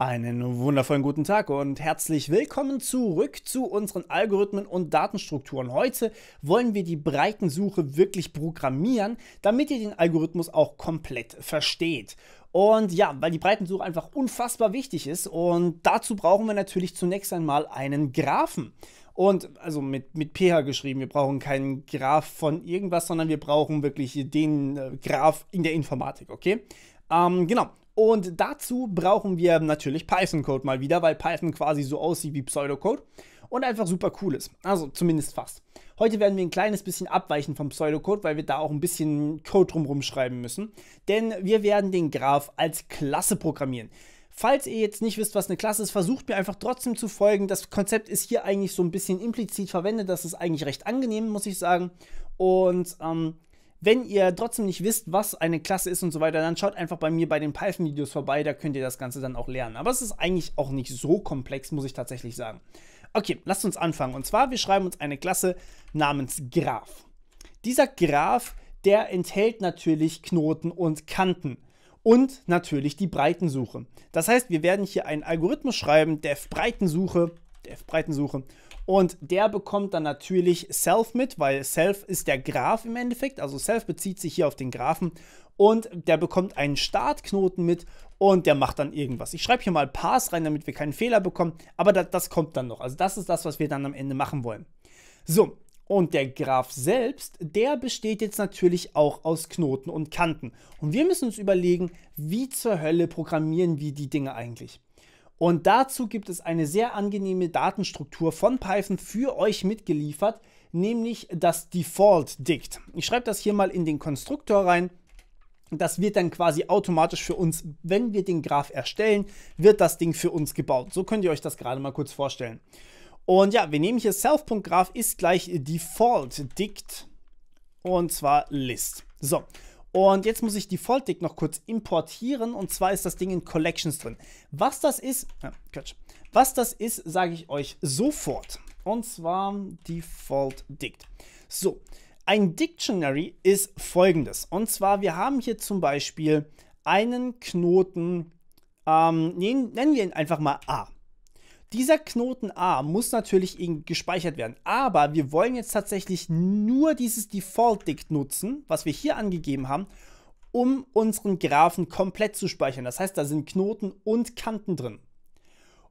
Einen wundervollen guten Tag und herzlich willkommen zurück zu unseren Algorithmen und Datenstrukturen. Heute wollen wir die Breitensuche wirklich programmieren, damit ihr den Algorithmus auch komplett versteht. Und ja, weil die Breitensuche einfach unfassbar wichtig ist und dazu brauchen wir natürlich zunächst einmal einen Graphen. Und also mit, mit PH geschrieben, wir brauchen keinen Graph von irgendwas, sondern wir brauchen wirklich den äh, Graph in der Informatik, okay? Ähm, genau. Und dazu brauchen wir natürlich Python-Code mal wieder, weil Python quasi so aussieht wie Pseudocode und einfach super cool ist. Also zumindest fast. Heute werden wir ein kleines bisschen abweichen vom Pseudocode, weil wir da auch ein bisschen Code drumherum schreiben müssen. Denn wir werden den Graph als Klasse programmieren. Falls ihr jetzt nicht wisst, was eine Klasse ist, versucht mir einfach trotzdem zu folgen. Das Konzept ist hier eigentlich so ein bisschen implizit verwendet. Das ist eigentlich recht angenehm, muss ich sagen. Und ähm, wenn ihr trotzdem nicht wisst, was eine Klasse ist und so weiter, dann schaut einfach bei mir bei den Python-Videos vorbei, da könnt ihr das Ganze dann auch lernen. Aber es ist eigentlich auch nicht so komplex, muss ich tatsächlich sagen. Okay, lasst uns anfangen. Und zwar, wir schreiben uns eine Klasse namens Graph. Dieser Graph, der enthält natürlich Knoten und Kanten und natürlich die Breitensuche. Das heißt, wir werden hier einen Algorithmus schreiben, der Breitensuche Breitensuche. Und der bekommt dann natürlich Self mit, weil Self ist der Graph im Endeffekt. Also Self bezieht sich hier auf den Graphen. Und der bekommt einen Startknoten mit und der macht dann irgendwas. Ich schreibe hier mal Pass rein, damit wir keinen Fehler bekommen. Aber das, das kommt dann noch. Also das ist das, was wir dann am Ende machen wollen. So, und der Graph selbst, der besteht jetzt natürlich auch aus Knoten und Kanten. Und wir müssen uns überlegen, wie zur Hölle programmieren wir die Dinge eigentlich. Und dazu gibt es eine sehr angenehme Datenstruktur von Python für euch mitgeliefert, nämlich das Default-Dict. Ich schreibe das hier mal in den Konstruktor rein. Das wird dann quasi automatisch für uns, wenn wir den Graph erstellen, wird das Ding für uns gebaut. So könnt ihr euch das gerade mal kurz vorstellen. Und ja, wir nehmen hier self.graph ist gleich default dict und zwar list. So, und jetzt muss ich die Default-Dick noch kurz importieren und zwar ist das Ding in Collections drin. Was das ist, ja, was das ist, sage ich euch sofort. Und zwar Default-Dict. So, ein Dictionary ist folgendes. Und zwar, wir haben hier zum Beispiel einen Knoten, ähm, nennen wir ihn einfach mal A. Dieser Knoten A muss natürlich gespeichert werden, aber wir wollen jetzt tatsächlich nur dieses Default-Dict nutzen, was wir hier angegeben haben, um unseren Graphen komplett zu speichern. Das heißt, da sind Knoten und Kanten drin.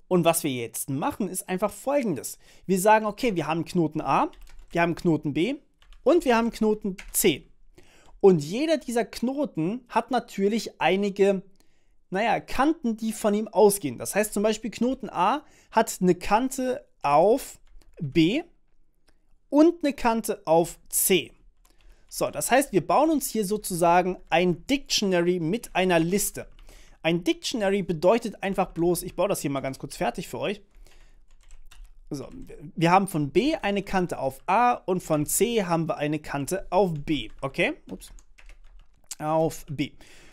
Und was wir jetzt machen, ist einfach folgendes. Wir sagen, okay, wir haben Knoten A, wir haben Knoten B und wir haben Knoten C. Und jeder dieser Knoten hat natürlich einige naja, Kanten, die von ihm ausgehen. Das heißt zum Beispiel, Knoten A hat eine Kante auf B und eine Kante auf C. So, das heißt, wir bauen uns hier sozusagen ein Dictionary mit einer Liste. Ein Dictionary bedeutet einfach bloß, ich baue das hier mal ganz kurz fertig für euch. So, wir haben von B eine Kante auf A und von C haben wir eine Kante auf B. Okay? Ups. Auf B.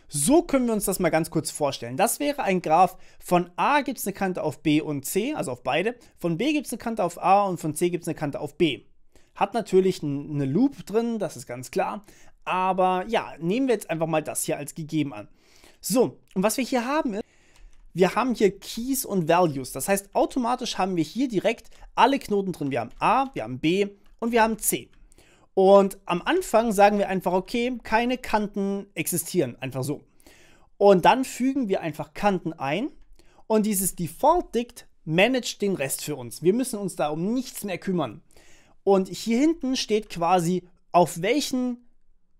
So können wir uns das mal ganz kurz vorstellen. Das wäre ein Graph, von A gibt es eine Kante auf B und C, also auf beide, von B gibt es eine Kante auf A und von C gibt es eine Kante auf B. Hat natürlich eine Loop drin, das ist ganz klar, aber ja, nehmen wir jetzt einfach mal das hier als gegeben an. So, und was wir hier haben ist, wir haben hier Keys und Values. Das heißt, automatisch haben wir hier direkt alle Knoten drin. Wir haben A, wir haben B und wir haben C. Und am Anfang sagen wir einfach, okay, keine Kanten existieren, einfach so. Und dann fügen wir einfach Kanten ein und dieses Default-Dict managt den Rest für uns. Wir müssen uns da um nichts mehr kümmern. Und hier hinten steht quasi, auf welchen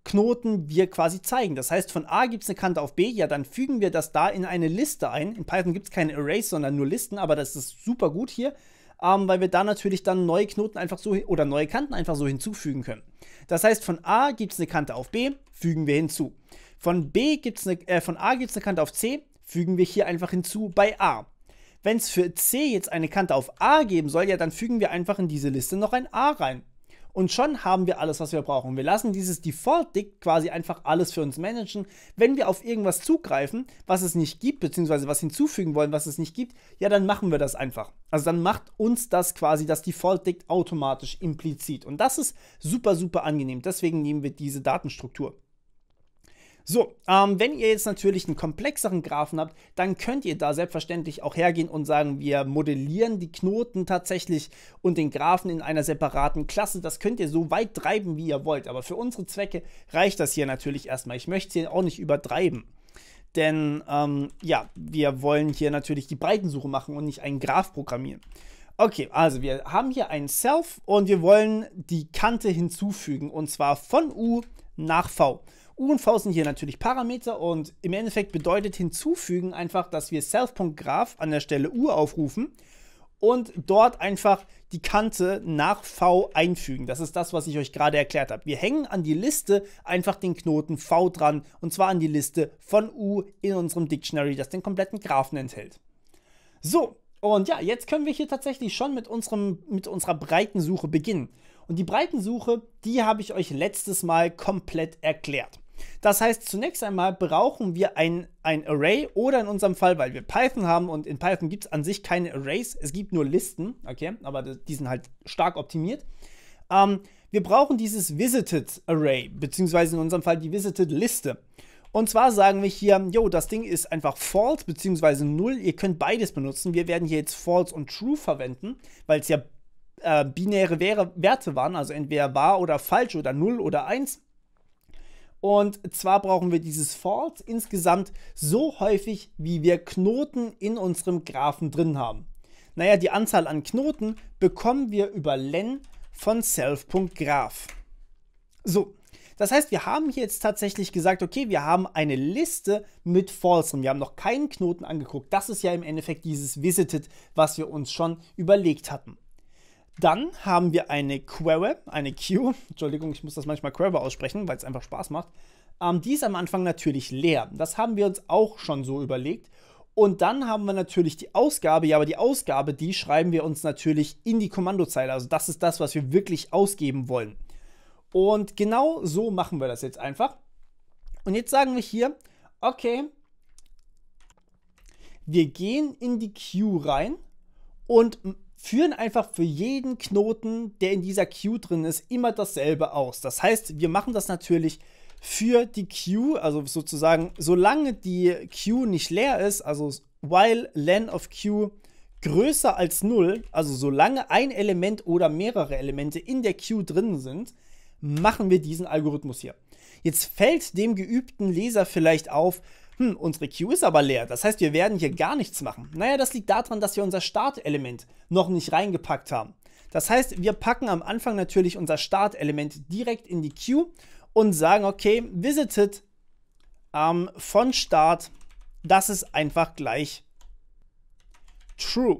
Knoten wir quasi zeigen. Das heißt, von A gibt es eine Kante auf B, ja, dann fügen wir das da in eine Liste ein. In Python gibt es keine Arrays, sondern nur Listen, aber das ist super gut hier ähm, weil wir da natürlich dann neue Knoten einfach so oder neue Kanten einfach so hinzufügen können. Das heißt, von A gibt es eine Kante auf B, fügen wir hinzu. Von, B gibt's eine, äh, von A gibt es eine Kante auf C, fügen wir hier einfach hinzu bei A. Wenn es für C jetzt eine Kante auf A geben soll, ja, dann fügen wir einfach in diese Liste noch ein A rein. Und schon haben wir alles, was wir brauchen. Wir lassen dieses Default-Dict quasi einfach alles für uns managen. Wenn wir auf irgendwas zugreifen, was es nicht gibt, beziehungsweise was hinzufügen wollen, was es nicht gibt, ja, dann machen wir das einfach. Also dann macht uns das quasi das Default-Dict automatisch implizit. Und das ist super, super angenehm. Deswegen nehmen wir diese Datenstruktur. So, ähm, wenn ihr jetzt natürlich einen komplexeren Graphen habt, dann könnt ihr da selbstverständlich auch hergehen und sagen, wir modellieren die Knoten tatsächlich und den Graphen in einer separaten Klasse. Das könnt ihr so weit treiben, wie ihr wollt. Aber für unsere Zwecke reicht das hier natürlich erstmal. Ich möchte es hier auch nicht übertreiben. Denn ähm, ja, wir wollen hier natürlich die Breitensuche machen und nicht einen Graph programmieren. Okay, also wir haben hier einen Self und wir wollen die Kante hinzufügen und zwar von U nach V. U und V sind hier natürlich Parameter und im Endeffekt bedeutet hinzufügen einfach, dass wir self.graph an der Stelle U aufrufen und dort einfach die Kante nach V einfügen. Das ist das, was ich euch gerade erklärt habe. Wir hängen an die Liste einfach den Knoten V dran und zwar an die Liste von U in unserem Dictionary, das den kompletten Graphen enthält. So, und ja, jetzt können wir hier tatsächlich schon mit, unserem, mit unserer Breitensuche beginnen. Und die Breitensuche, die habe ich euch letztes Mal komplett erklärt. Das heißt, zunächst einmal brauchen wir ein, ein Array oder in unserem Fall, weil wir Python haben und in Python gibt es an sich keine Arrays, es gibt nur Listen, okay, aber die sind halt stark optimiert. Ähm, wir brauchen dieses Visited Array, beziehungsweise in unserem Fall die Visited Liste. Und zwar sagen wir hier, jo, das Ding ist einfach false bzw. 0. Ihr könnt beides benutzen. Wir werden hier jetzt false und true verwenden, weil es ja äh, binäre Werte waren, also entweder wahr oder falsch oder 0 oder 1. Und zwar brauchen wir dieses False insgesamt so häufig, wie wir Knoten in unserem Graphen drin haben. Naja, die Anzahl an Knoten bekommen wir über len von self.graph. So, das heißt, wir haben hier jetzt tatsächlich gesagt, okay, wir haben eine Liste mit False drin. Wir haben noch keinen Knoten angeguckt. Das ist ja im Endeffekt dieses Visited, was wir uns schon überlegt hatten. Dann haben wir eine Query, eine Q. Entschuldigung, ich muss das manchmal Query aussprechen, weil es einfach Spaß macht. Ähm, die ist am Anfang natürlich leer. Das haben wir uns auch schon so überlegt. Und dann haben wir natürlich die Ausgabe. Ja, aber die Ausgabe, die schreiben wir uns natürlich in die Kommandozeile. Also das ist das, was wir wirklich ausgeben wollen. Und genau so machen wir das jetzt einfach. Und jetzt sagen wir hier, okay, wir gehen in die Queue rein und führen einfach für jeden Knoten, der in dieser Queue drin ist, immer dasselbe aus. Das heißt, wir machen das natürlich für die Queue, also sozusagen, solange die Queue nicht leer ist, also while len of Queue größer als 0, also solange ein Element oder mehrere Elemente in der Queue drin sind, machen wir diesen Algorithmus hier. Jetzt fällt dem geübten Leser vielleicht auf, hm, unsere Queue ist aber leer, das heißt, wir werden hier gar nichts machen. Naja, das liegt daran, dass wir unser Startelement noch nicht reingepackt haben. Das heißt, wir packen am Anfang natürlich unser Startelement direkt in die Queue und sagen, okay, visited ähm, von Start, das ist einfach gleich true.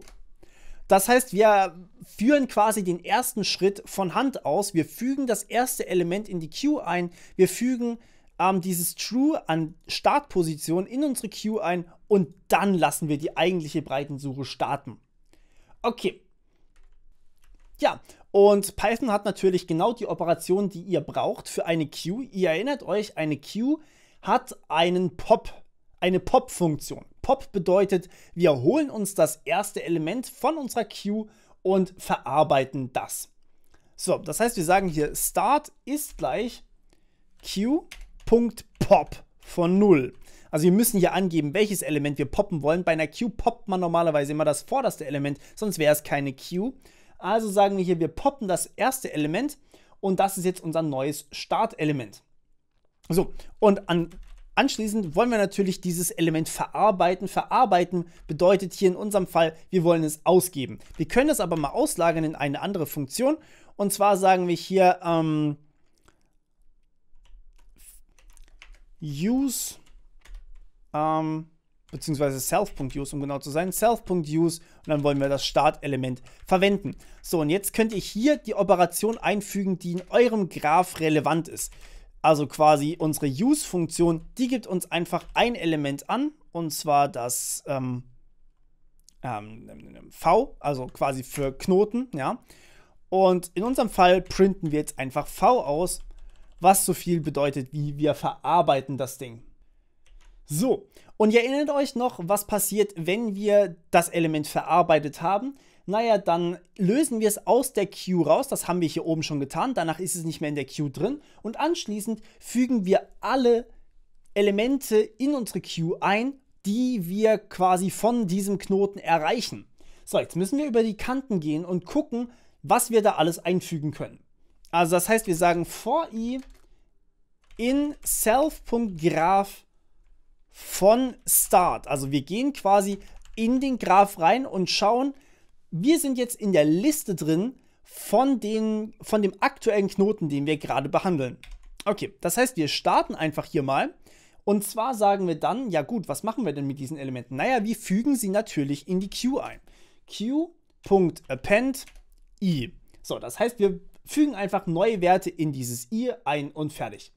Das heißt, wir führen quasi den ersten Schritt von Hand aus. Wir fügen das erste Element in die Queue ein. Wir fügen ähm, dieses True an Startposition in unsere Queue ein und dann lassen wir die eigentliche Breitensuche starten. Okay. Ja, und Python hat natürlich genau die Operation, die ihr braucht für eine Queue. Ihr erinnert euch, eine Queue hat einen Pop, eine Pop-Funktion. Pop bedeutet, wir holen uns das erste Element von unserer Queue und verarbeiten das. So, das heißt, wir sagen hier Start ist gleich Queue Pop von 0. Also wir müssen hier angeben, welches Element wir poppen wollen. Bei einer Queue poppt man normalerweise immer das vorderste Element, sonst wäre es keine Queue. Also sagen wir hier, wir poppen das erste Element und das ist jetzt unser neues Startelement. So, und an, anschließend wollen wir natürlich dieses Element verarbeiten. Verarbeiten bedeutet hier in unserem Fall, wir wollen es ausgeben. Wir können es aber mal auslagern in eine andere Funktion. Und zwar sagen wir hier, ähm, use, ähm, beziehungsweise self.use, um genau zu sein, self.use und dann wollen wir das Startelement verwenden. So, und jetzt könnt ihr hier die Operation einfügen, die in eurem Graph relevant ist. Also quasi unsere use-Funktion, die gibt uns einfach ein Element an, und zwar das ähm, ähm, ähm, ähm V, also quasi für Knoten, ja. Und in unserem Fall printen wir jetzt einfach V aus was so viel bedeutet, wie wir verarbeiten das Ding. So, und ihr erinnert euch noch, was passiert, wenn wir das Element verarbeitet haben? Naja, dann lösen wir es aus der Queue raus, das haben wir hier oben schon getan, danach ist es nicht mehr in der Queue drin und anschließend fügen wir alle Elemente in unsere Queue ein, die wir quasi von diesem Knoten erreichen. So, jetzt müssen wir über die Kanten gehen und gucken, was wir da alles einfügen können. Also das heißt, wir sagen for i in self.graph von start. Also wir gehen quasi in den Graph rein und schauen, wir sind jetzt in der Liste drin von, den, von dem aktuellen Knoten, den wir gerade behandeln. Okay, das heißt, wir starten einfach hier mal. Und zwar sagen wir dann, ja gut, was machen wir denn mit diesen Elementen? Naja, wir fügen sie natürlich in die Queue ein. Queue.append i. So, das heißt, wir fügen einfach neue Werte in dieses ir ein und fertig.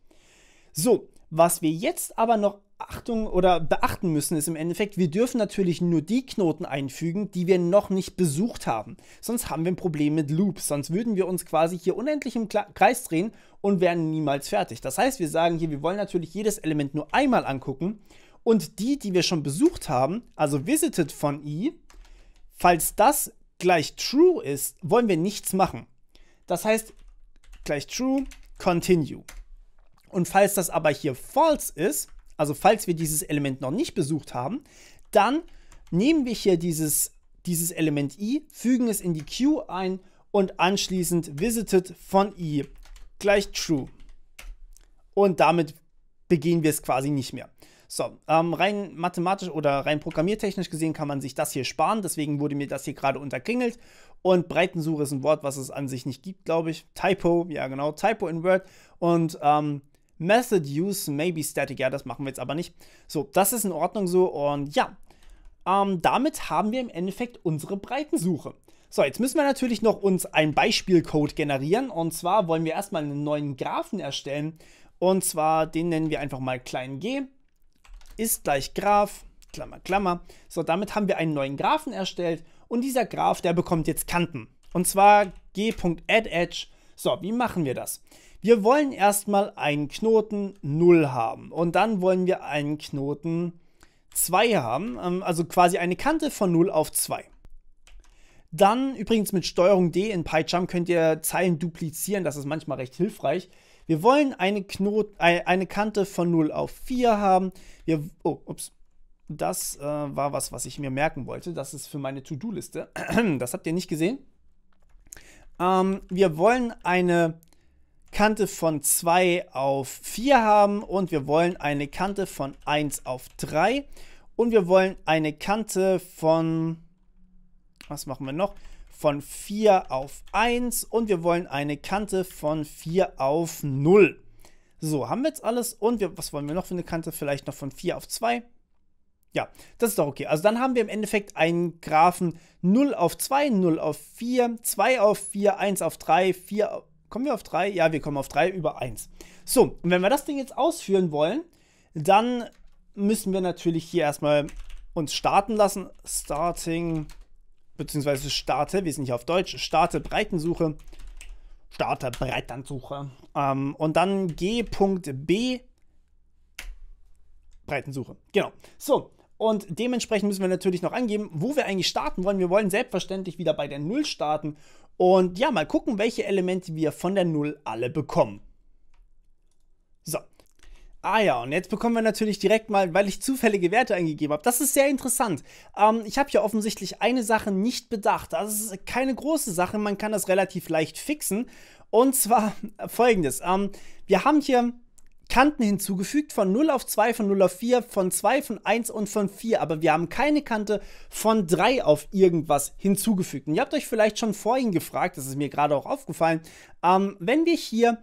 So, was wir jetzt aber noch Achtung oder beachten müssen, ist im Endeffekt, wir dürfen natürlich nur die Knoten einfügen, die wir noch nicht besucht haben. Sonst haben wir ein Problem mit Loops. Sonst würden wir uns quasi hier unendlich im Kreis drehen und wären niemals fertig. Das heißt, wir sagen hier, wir wollen natürlich jedes Element nur einmal angucken und die, die wir schon besucht haben, also visited von i, falls das gleich true ist, wollen wir nichts machen. Das heißt, gleich true, continue. Und falls das aber hier false ist, also falls wir dieses Element noch nicht besucht haben, dann nehmen wir hier dieses, dieses Element i, fügen es in die Queue ein und anschließend visited von i gleich true. Und damit begehen wir es quasi nicht mehr. So, ähm, rein mathematisch oder rein programmiertechnisch gesehen kann man sich das hier sparen, deswegen wurde mir das hier gerade unterklingelt. Und Breitensuche ist ein Wort, was es an sich nicht gibt, glaube ich. Typo, ja genau, Typo in Word. Und ähm, Method Use Maybe static, ja, das machen wir jetzt aber nicht. So, das ist in Ordnung so und ja, ähm, damit haben wir im Endeffekt unsere Breitensuche. So, jetzt müssen wir natürlich noch uns einen Beispielcode generieren. Und zwar wollen wir erstmal einen neuen Graphen erstellen. Und zwar, den nennen wir einfach mal klein g ist gleich Graph, Klammer, Klammer. So, damit haben wir einen neuen Graphen erstellt und dieser Graph, der bekommt jetzt Kanten. Und zwar g.addEdge. So, wie machen wir das? Wir wollen erstmal einen Knoten 0 haben und dann wollen wir einen Knoten 2 haben, ähm, also quasi eine Kante von 0 auf 2. Dann übrigens mit STRG D in PyCharm könnt ihr Zeilen duplizieren, das ist manchmal recht hilfreich. Wir wollen eine, Knot, eine Kante von 0 auf 4 haben. Wir, oh, ups. Das äh, war was, was ich mir merken wollte. Das ist für meine To-Do-Liste. Das habt ihr nicht gesehen. Ähm, wir wollen eine Kante von 2 auf 4 haben und wir wollen eine Kante von 1 auf 3 und wir wollen eine Kante von, was machen wir noch? von 4 auf 1 und wir wollen eine Kante von 4 auf 0. So, haben wir jetzt alles und wir, was wollen wir noch für eine Kante? Vielleicht noch von 4 auf 2. Ja, das ist doch okay. Also dann haben wir im Endeffekt einen Graphen 0 auf 2, 0 auf 4, 2 auf 4, 1 auf 3, 4 auf... Kommen wir auf 3? Ja, wir kommen auf 3 über 1. So, und wenn wir das Ding jetzt ausführen wollen, dann müssen wir natürlich hier erstmal uns starten lassen. Starting beziehungsweise starte, wir sind nicht auf Deutsch, starte Breitensuche, starte Breitensuche ähm, und dann G.B. Breitensuche. Genau. So, und dementsprechend müssen wir natürlich noch angeben, wo wir eigentlich starten wollen. Wir wollen selbstverständlich wieder bei der Null starten und ja, mal gucken, welche Elemente wir von der Null alle bekommen. Ah ja, und jetzt bekommen wir natürlich direkt mal, weil ich zufällige Werte eingegeben habe. Das ist sehr interessant. Ähm, ich habe hier offensichtlich eine Sache nicht bedacht. Das also ist keine große Sache, man kann das relativ leicht fixen. Und zwar folgendes. Ähm, wir haben hier Kanten hinzugefügt von 0 auf 2, von 0 auf 4, von 2, von 1 und von 4. Aber wir haben keine Kante von 3 auf irgendwas hinzugefügt. Und ihr habt euch vielleicht schon vorhin gefragt, das ist mir gerade auch aufgefallen, ähm, wenn wir hier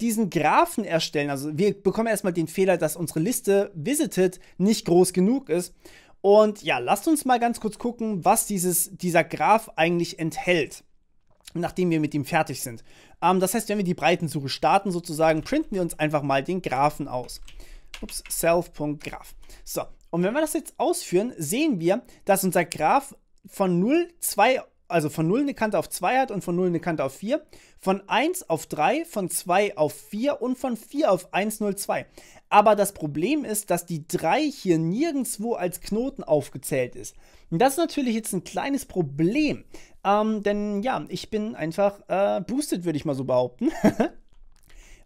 diesen Graphen erstellen. Also wir bekommen erstmal den Fehler, dass unsere Liste Visited nicht groß genug ist. Und ja, lasst uns mal ganz kurz gucken, was dieses, dieser Graph eigentlich enthält, nachdem wir mit ihm fertig sind. Ähm, das heißt, wenn wir die Breitensuche starten, sozusagen, printen wir uns einfach mal den Graphen aus. Ups, self.graph. So, und wenn wir das jetzt ausführen, sehen wir, dass unser Graph von 0, 2 also von 0 eine Kante auf 2 hat und von 0 eine Kante auf 4, von 1 auf 3, von 2 auf 4 und von 4 auf 1, 0, 2. Aber das Problem ist, dass die 3 hier nirgendwo als Knoten aufgezählt ist. Und das ist natürlich jetzt ein kleines Problem, ähm, denn ja, ich bin einfach äh, boosted, würde ich mal so behaupten.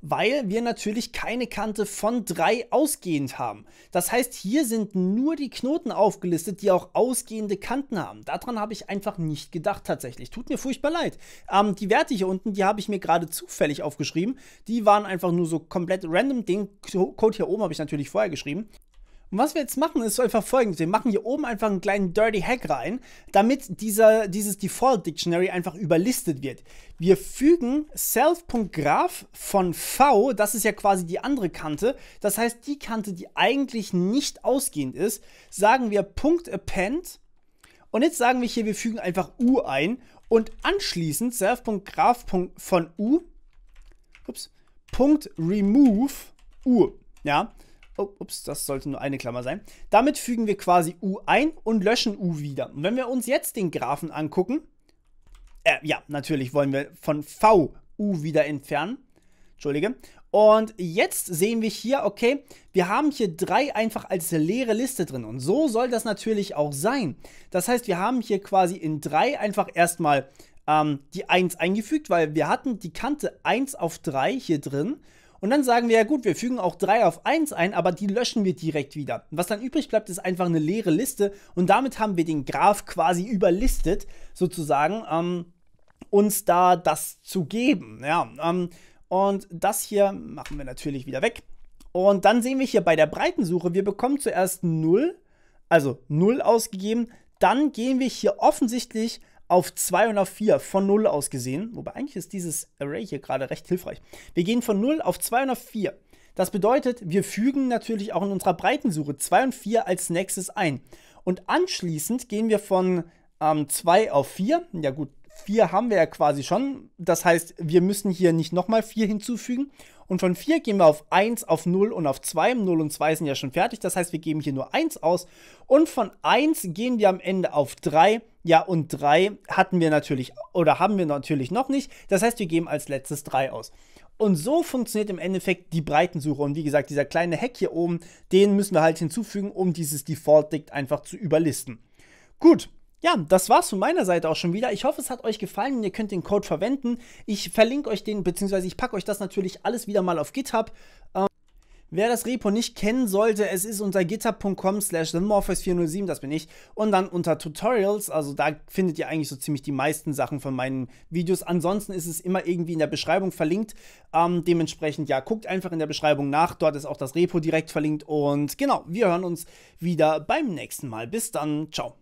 weil wir natürlich keine Kante von 3 ausgehend haben. Das heißt, hier sind nur die Knoten aufgelistet, die auch ausgehende Kanten haben. Daran habe ich einfach nicht gedacht tatsächlich. Tut mir furchtbar leid. Ähm, die Werte hier unten, die habe ich mir gerade zufällig aufgeschrieben. Die waren einfach nur so komplett random. Den Code hier oben habe ich natürlich vorher geschrieben. Und was wir jetzt machen, ist einfach folgendes. Wir machen hier oben einfach einen kleinen Dirty Hack rein, damit dieser, dieses Default Dictionary einfach überlistet wird. Wir fügen self.graph von v, das ist ja quasi die andere Kante, das heißt die Kante, die eigentlich nicht ausgehend ist, sagen wir Punkt append und jetzt sagen wir hier, wir fügen einfach u ein und anschließend self.graph von u, ups, Punkt remove u, ja, Oh, ups, das sollte nur eine Klammer sein. Damit fügen wir quasi u ein und löschen u wieder. Und wenn wir uns jetzt den Graphen angucken, äh, ja, natürlich wollen wir von v u wieder entfernen. Entschuldige. Und jetzt sehen wir hier, okay, wir haben hier 3 einfach als leere Liste drin. Und so soll das natürlich auch sein. Das heißt, wir haben hier quasi in 3 einfach erstmal ähm, die 1 eingefügt, weil wir hatten die Kante 1 auf 3 hier drin. Und dann sagen wir, ja gut, wir fügen auch 3 auf 1 ein, aber die löschen wir direkt wieder. was dann übrig bleibt, ist einfach eine leere Liste. Und damit haben wir den Graph quasi überlistet, sozusagen, ähm, uns da das zu geben. Ja, ähm, und das hier machen wir natürlich wieder weg. Und dann sehen wir hier bei der Breitensuche, wir bekommen zuerst 0, also 0 ausgegeben. Dann gehen wir hier offensichtlich auf 2 und auf 4 von 0 aus gesehen. Wobei eigentlich ist dieses Array hier gerade recht hilfreich. Wir gehen von 0 auf 2 und auf 4. Das bedeutet, wir fügen natürlich auch in unserer Breitensuche 2 und 4 als nächstes ein. Und anschließend gehen wir von 2 ähm, auf 4. Ja gut, 4 haben wir ja quasi schon. Das heißt, wir müssen hier nicht nochmal 4 hinzufügen. Und von 4 gehen wir auf 1, auf 0 und auf 2. 0 und 2 sind ja schon fertig. Das heißt, wir geben hier nur 1 aus. Und von 1 gehen wir am Ende auf 3. Ja, und 3 hatten wir natürlich oder haben wir natürlich noch nicht. Das heißt, wir geben als letztes 3 aus. Und so funktioniert im Endeffekt die Breitensuche. Und wie gesagt, dieser kleine Hack hier oben, den müssen wir halt hinzufügen, um dieses Default-Dict einfach zu überlisten. Gut, ja, das war's von meiner Seite auch schon wieder. Ich hoffe, es hat euch gefallen und ihr könnt den Code verwenden. Ich verlinke euch den, beziehungsweise ich packe euch das natürlich alles wieder mal auf GitHub. Ähm, wer das Repo nicht kennen sollte, es ist unter github.com slash 407 das bin ich, und dann unter Tutorials, also da findet ihr eigentlich so ziemlich die meisten Sachen von meinen Videos. Ansonsten ist es immer irgendwie in der Beschreibung verlinkt. Ähm, dementsprechend, ja, guckt einfach in der Beschreibung nach. Dort ist auch das Repo direkt verlinkt. Und genau, wir hören uns wieder beim nächsten Mal. Bis dann, ciao.